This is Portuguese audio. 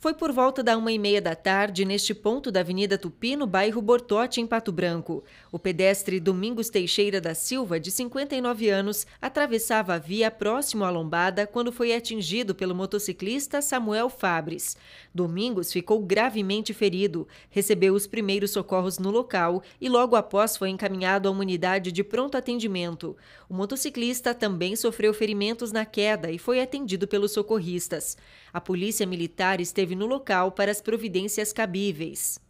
Foi por volta da uma e meia da tarde, neste ponto da Avenida Tupi, no bairro Bortote, em Pato Branco. O pedestre Domingos Teixeira da Silva, de 59 anos, atravessava a via próximo à lombada quando foi atingido pelo motociclista Samuel Fabres. Domingos ficou gravemente ferido, recebeu os primeiros socorros no local e logo após foi encaminhado à uma unidade de pronto atendimento. O motociclista também sofreu ferimentos na queda e foi atendido pelos socorristas. A polícia militar esteve esteve no local para as providências cabíveis.